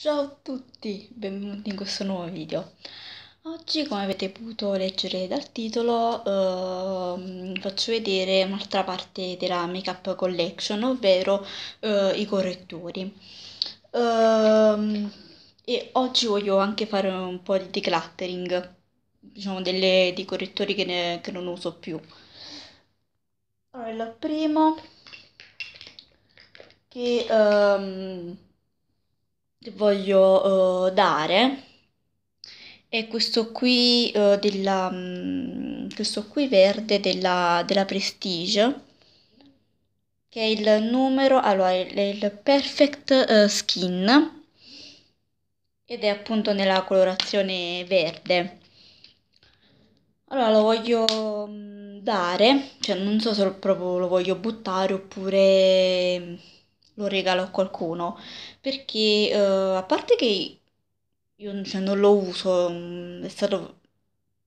Ciao a tutti, benvenuti in questo nuovo video. Oggi, come avete potuto leggere dal titolo, eh, faccio vedere un'altra parte della Makeup Collection, ovvero eh, i correttori. Eh, e oggi voglio anche fare un po' di decluttering, diciamo delle, dei correttori che, ne, che non uso più. Allora, il primo che... Ehm, voglio uh, dare è questo qui, uh, della, um, questo qui verde della, della Prestige che è il numero, allora è il Perfect uh, Skin ed è appunto nella colorazione verde. Allora lo voglio mm, dare, cioè non so se lo, proprio lo voglio buttare oppure mm, lo regalo a qualcuno, perché uh, a parte che io cioè, non lo uso, mm, è stato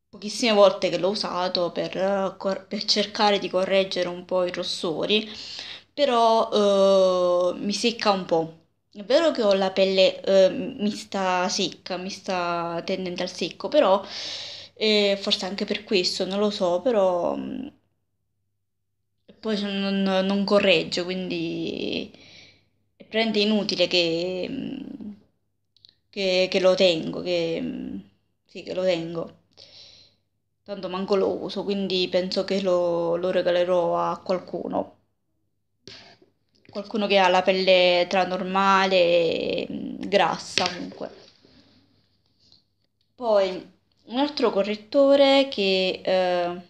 pochissime volte che l'ho usato per, uh, cor- per cercare di correggere un po' i rossori, però uh, mi secca un po'. È vero che ho la pelle uh, mi sta secca, mi sta tendente al secco, però eh, forse anche per questo, non lo so, però mm, poi non, non correggio, quindi rende inutile che, che, che lo tengo, che, sì, che lo tengo. Tanto manco lo uso, quindi penso che lo, lo regalerò a qualcuno. Qualcuno che ha la pelle tra normale e mm, grassa comunque. Poi un altro correttore che eh,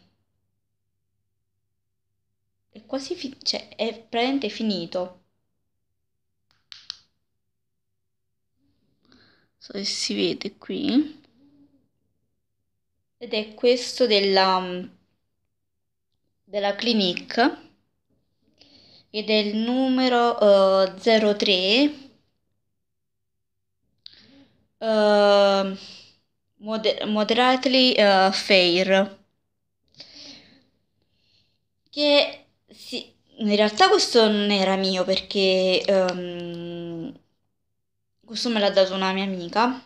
è quasi fi- cioè, è praticamente finito so si vede qui ed è questo della mm, della Clinique ed è il numero uh, 03 uh, moder moderately uh, fair che sì, in realtà questo non era mio perché um, questo me l'ha dato una mia amica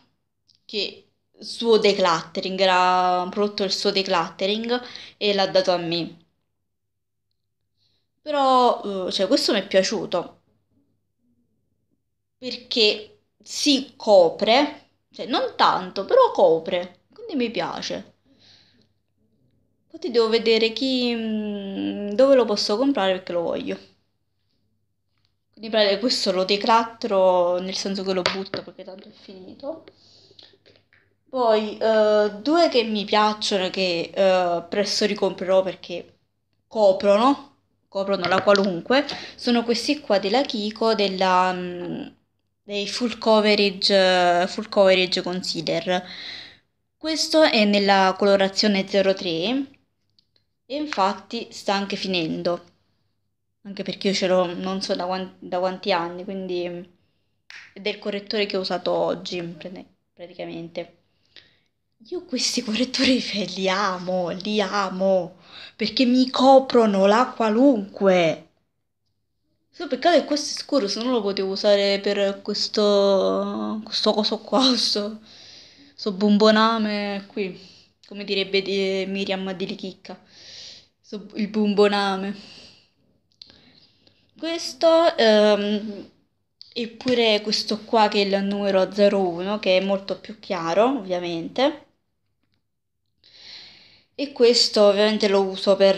che il suo decluttering era prodotto il suo decluttering e l'ha dato a me però eh, cioè, questo mi è piaciuto perché si copre cioè non tanto però copre quindi mi piace infatti devo vedere chi mm, dove lo posso comprare perché lo voglio quindi praticamente questo lo declattro nel senso che lo butto perché tanto è finito. Poi uh, due che mi piacciono che uh, presto ricomprerò perché coprono, coprono la qualunque, sono questi qua della Kiko della, um, dei full coverage, full coverage consider. Questo è nella colorazione 03 e infatti sta anche finendo anche perché io ce l'ho non so da quanti, da quanti anni, quindi ed è il correttore che ho usato oggi praticamente. Io questi correttori li amo, li amo, perché mi coprono la qualunque. Solo peccato che questo è scuro, se no lo potevo usare per questo, questo coso qua, questo, questo bomboname qui, come direbbe di eh, Miriam di Lichicca, il bomboname questo ehm, eppure questo qua che è il numero 01 che è molto più chiaro ovviamente e questo ovviamente lo uso per,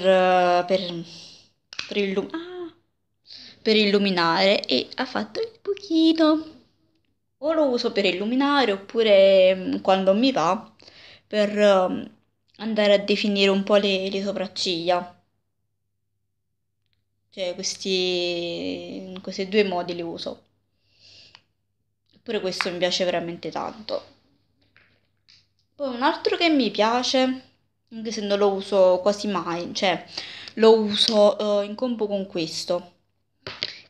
per, per, illum ah, per illuminare e ha fatto il buchino o lo uso per illuminare oppure mm, quando mi va per ehm, andare a definire un po' le, le sopracciglia cioè questi, questi due modi li uso. pure questo mi piace veramente tanto. Poi un altro che mi piace, anche se non lo uso quasi mai, cioè lo uso uh, in combo con questo.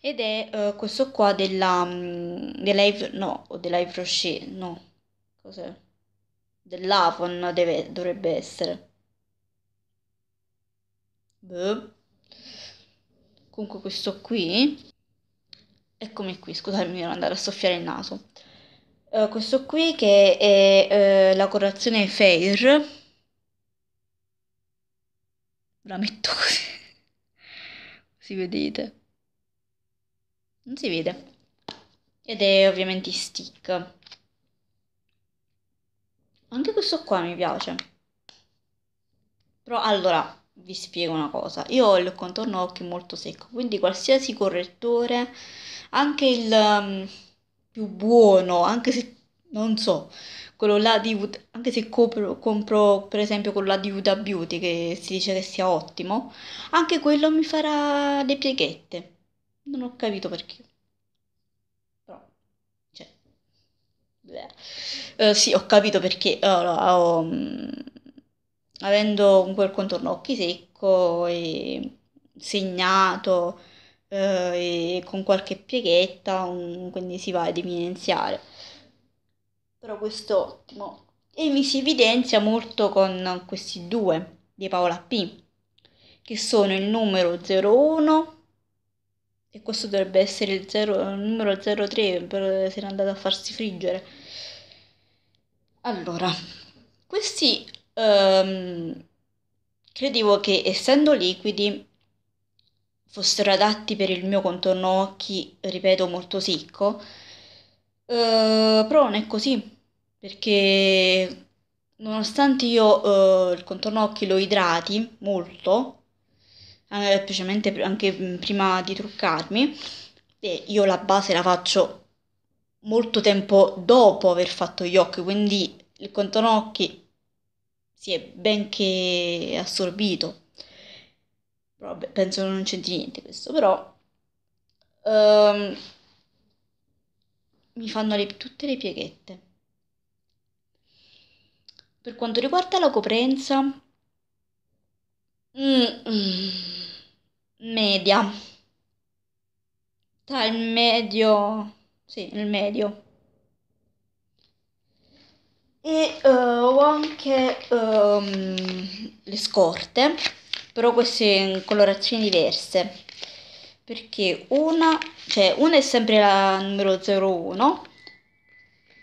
Ed è uh, questo qua della, um, della no, della Yves Rocher, no, cos'è? Dell'Avon deve, dovrebbe essere. Beh comunque questo qui, eccomi qui, scusatemi, devo andare a soffiare il naso. Uh, questo qui che è uh, la colorazione Fair, la metto così, si vedete, non si vede, ed è ovviamente stick. Anche questo qua mi piace. Però allora, vi spiego una cosa, io ho il contorno occhi molto secco, quindi qualsiasi correttore, anche il um, più buono, anche se non so, quello là di anche se compro, compro per esempio quello là di Huda Beauty che si dice che sia ottimo, anche quello mi farà le pieghette. Non ho capito perché. Però cioè uh, sì, ho capito perché uh, ho, mm, avendo un quel contorno occhi secco e segnato eh, e con qualche pieghetta, un, quindi si va ad evidenziare. Però questo è ottimo. E mi si evidenzia molto con questi due di Paola P, che sono il numero 01 e questo dovrebbe essere il, 0, il numero 03 per se è andato a farsi friggere. Allora, questi ehm, credevo che essendo liquidi fossero adatti per il mio contorno occhi, ripeto, molto secco, eh, però non è così, perché nonostante io eh, il contorno occhi lo idrati molto, eh, specialmente anche mm, prima di truccarmi, e io la base la faccio molto tempo dopo aver fatto gli occhi, quindi il contorno occhi si è benché assorbito. Vabbè, penso che non c'entri niente questo, però um, mi fanno le, tutte le pieghette. Per quanto riguarda la coprenza, mm, mm, media, tra il medio, sì, il medio e uh, ho anche um, le scorte però queste in colorazioni diverse perché una, cioè una è sempre la numero 01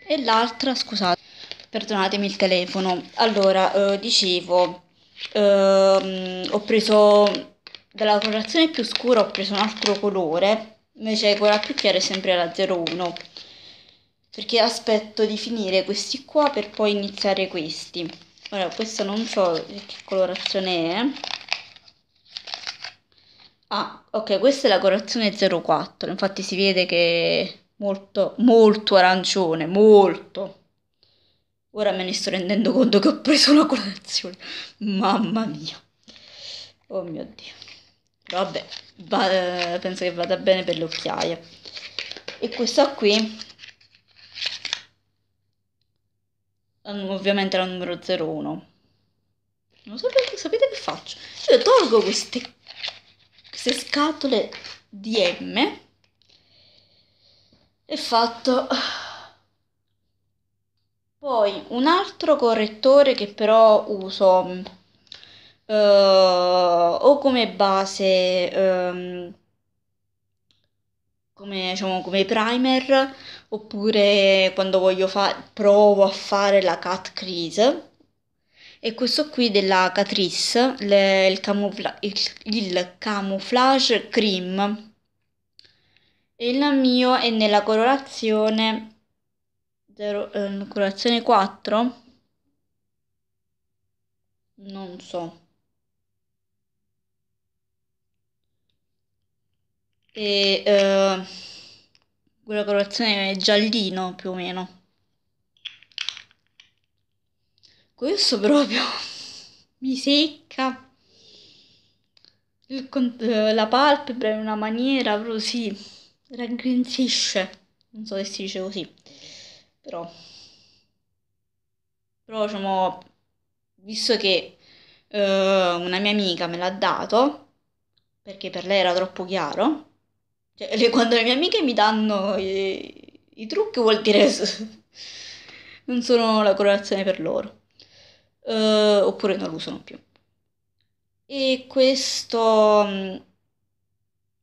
e l'altra, scusate, perdonatemi il telefono. Allora, eh, dicevo, eh, ho preso dalla colorazione più scura ho preso un altro colore, invece quella più chiara è sempre la 01 perché aspetto di finire questi qua per poi iniziare questi ora questo non so che colorazione è ah ok questa è la colorazione 04 infatti si vede che è molto molto arancione molto ora me ne sto rendendo conto che ho preso la colorazione mamma mia oh mio dio vabbè va, eh, penso che vada bene per le occhiaie e questa qui Ehm, ovviamente la numero 01. Non so perché sapete che faccio. Io cioè, tolgo queste, queste scatole di M e fatto poi un altro correttore che però uso uh, o come base um, come, diciamo, come primer oppure quando voglio fare provo a fare la cat crease e questo qui della Catrice le, il, camoufla- il, il, camouflage cream e il mio è nella colorazione 0, eh, colorazione 4 non so e eh, quella colorazione è giallino più o meno. Questo proprio mi secca Il, eh, la palpebra in una maniera così raggrinzisce. Non so se si dice così, però. Però diciamo, visto che eh, una mia amica me l'ha dato, perché per lei era troppo chiaro, cioè, le, quando le mie amiche mi danno i, i trucchi vuol dire che non sono la colorazione per loro. Uh, oppure non lo usano più. E questo... Mm,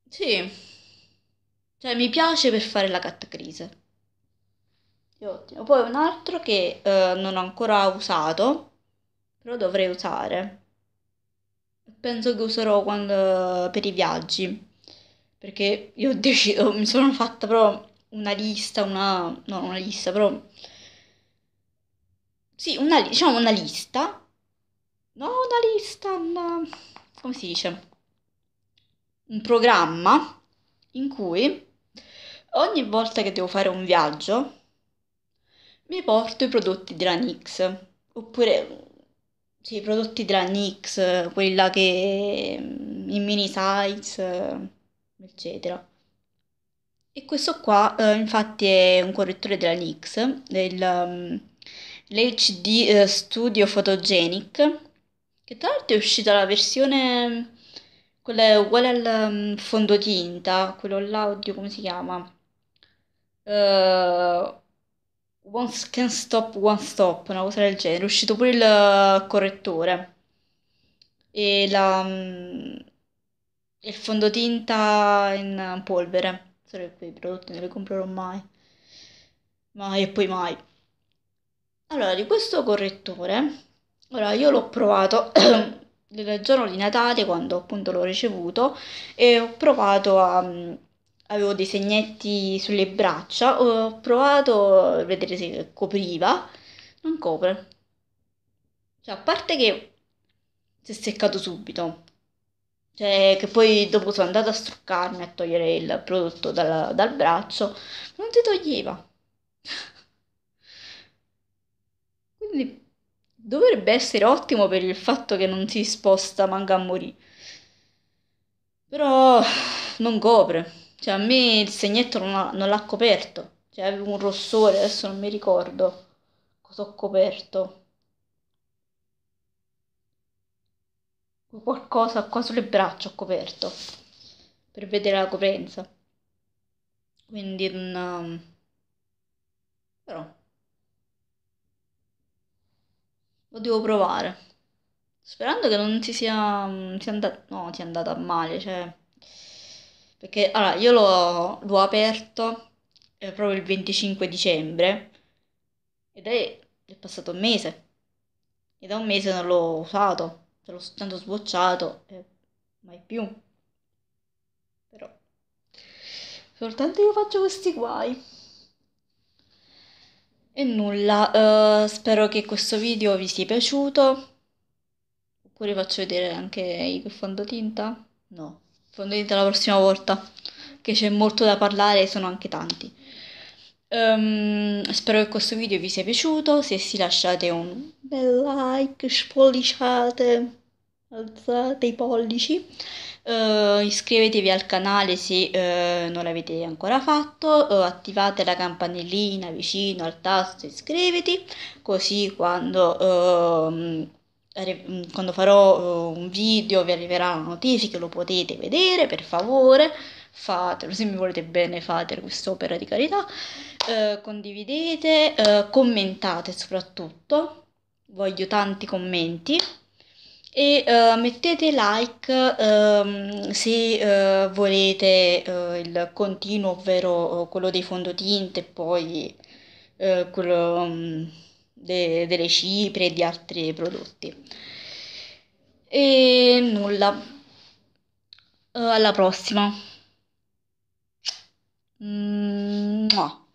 sì. Cioè, mi piace per fare la cat crise. Ottimo. Poi un altro che uh, non ho ancora usato, però dovrei usare. Penso che userò quando, per i viaggi perché io ho deciso, mi sono fatta però una lista, una... no, una lista, però... Sì, una, diciamo una lista. No, una lista, una... come si dice? Un programma in cui ogni volta che devo fare un viaggio mi porto i prodotti della NYX, oppure sì, i prodotti della NYX, quella che mm, in mini size eccetera. E questo qua eh, infatti è un correttore della NYX, dell'HD mm, um, eh, Studio Photogenic, che tra l'altro è uscita la versione, quella uguale al um, fondotinta, quello l'audio come si chiama? Uh, One Can Stop, One Stop, una cosa del genere, è uscito pure il eh, correttore. E la... Um, il fondotinta in polvere. Solo quei prodotti non li comprerò mai. Mai e poi mai. Allora, di questo correttore, ora io l'ho provato nel giorno di Natale quando appunto l'ho ricevuto e ho provato a mm, avevo dei segnetti sulle braccia, ho provato a vedere se copriva, non copre. Cioè, a parte che si è seccato subito, cioè, che poi dopo sono andata a struccarmi a togliere il prodotto dal, dal braccio, non si toglieva. Quindi dovrebbe essere ottimo per il fatto che non si sposta manca a morire. Però non copre. Cioè, a me il segnetto non, ha, non l'ha coperto. Cioè, avevo un rossore, adesso non mi ricordo cosa ho coperto. qualcosa qua sulle braccia ho coperto per vedere la coprenza quindi non mm, però lo devo provare sperando che non si sia, mm, sia andata no sia andata male cioè perché allora io l'ho, aperto eh, proprio il 25 dicembre ed è, è passato un mese e da un mese non l'ho usato Ce l'ho soltanto sbocciato e mai più. Però soltanto io faccio questi guai. E nulla, uh, spero che questo video vi sia piaciuto. Oppure faccio vedere anche il fondotinta? No, fondotinta la prossima volta, che c'è molto da parlare e sono anche tanti. Um, spero che questo video vi sia piaciuto, se sì lasciate un bel like, spolliciate, alzate i pollici, uh, iscrivetevi al canale se uh, non l'avete ancora fatto, uh, attivate la campanellina vicino al tasto iscriviti, così quando, quando farò un video vi arriverà una notifica, lo potete vedere per favore, fatelo, se mi volete bene fate quest'opera di carità. Eh, condividete, eh, commentate soprattutto, voglio tanti commenti e eh, mettete like ehm, se eh, volete eh, il continuo, ovvero quello dei fondotinte e poi quello mm, de- delle cipre e di altri prodotti. E nulla alla prossima. Mua.